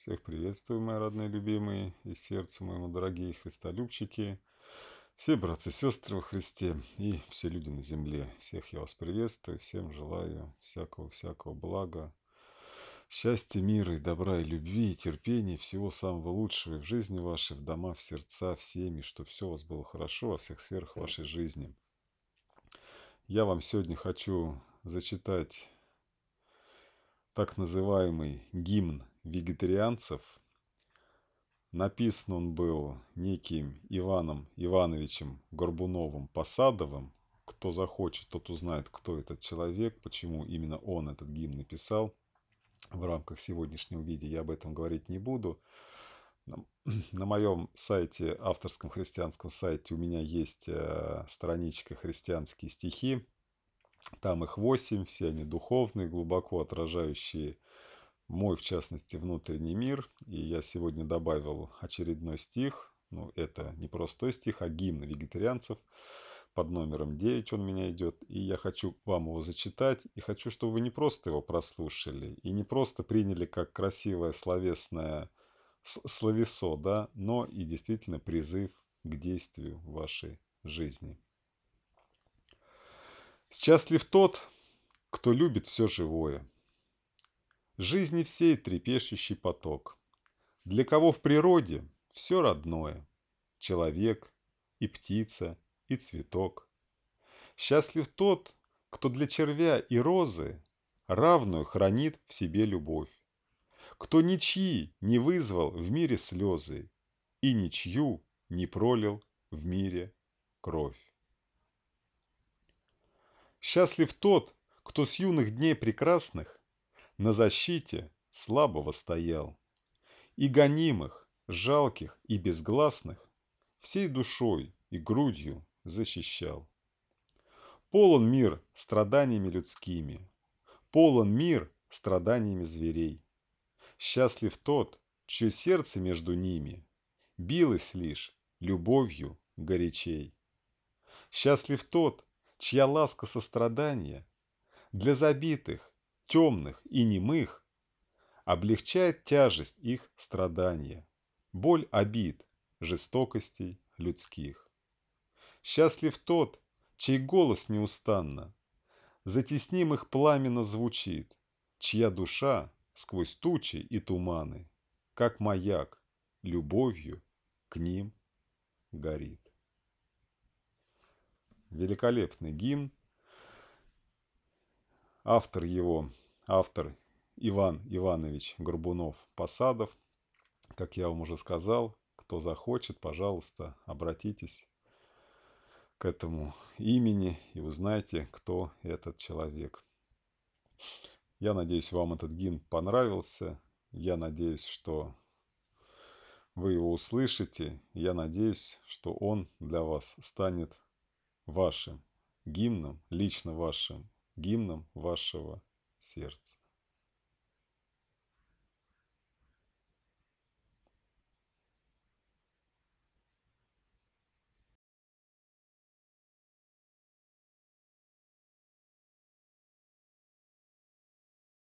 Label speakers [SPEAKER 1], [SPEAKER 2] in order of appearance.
[SPEAKER 1] Всех приветствую, мои родные, любимые, и сердцу моему, дорогие христолюбчики, все братцы и сестры во Христе и все люди на земле. Всех я вас приветствую, всем желаю всякого-всякого блага, счастья, мира и добра, и любви, и терпения, и всего самого лучшего и в жизни вашей, в дома, в сердца, в семьи, чтобы все у вас было хорошо во всех сферах вашей жизни. Я вам сегодня хочу зачитать так называемый гимн вегетарианцев. Написан он был неким Иваном Ивановичем Горбуновым Посадовым. Кто захочет, тот узнает, кто этот человек, почему именно он этот гимн написал. В рамках сегодняшнего видео я об этом говорить не буду. На моем сайте, авторском христианском сайте, у меня есть э, страничка «Христианские стихи». Там их восемь, все они духовные, глубоко отражающие мой, в частности, внутренний мир. И я сегодня добавил очередной стих. Ну, это не простой стих, а гимн вегетарианцев. Под номером 9 он меня идет. И я хочу вам его зачитать. И хочу, чтобы вы не просто его прослушали. И не просто приняли как красивое словесное словесо, да, но и действительно призыв к действию в вашей жизни. Счастлив тот, кто любит все живое – Жизни всей трепещущий поток. Для кого в природе все родное. Человек, и птица, и цветок. Счастлив тот, кто для червя и розы Равную хранит в себе любовь. Кто ничьи не вызвал в мире слезы И ничью не пролил в мире кровь. Счастлив тот, кто с юных дней прекрасных на защите слабого стоял. И гонимых, жалких и безгласных всей душой и грудью защищал. Полон мир страданиями людскими, полон мир страданиями зверей. Счастлив тот, чье сердце между ними билось лишь любовью горячей. Счастлив тот, чья ласка сострадания для забитых темных и немых, облегчает тяжесть их страдания, боль обид, жестокостей людских. Счастлив тот, чей голос неустанно, затеснимых пламенно звучит, чья душа сквозь тучи и туманы, как маяк, любовью к ним горит. Великолепный гимн автор его, автор Иван Иванович Горбунов Посадов. Как я вам уже сказал, кто захочет, пожалуйста, обратитесь к этому имени и узнайте, кто этот человек. Я надеюсь, вам этот гимн понравился. Я надеюсь, что вы его услышите. Я надеюсь, что он для вас станет вашим гимном, лично вашим гимном вашего сердца.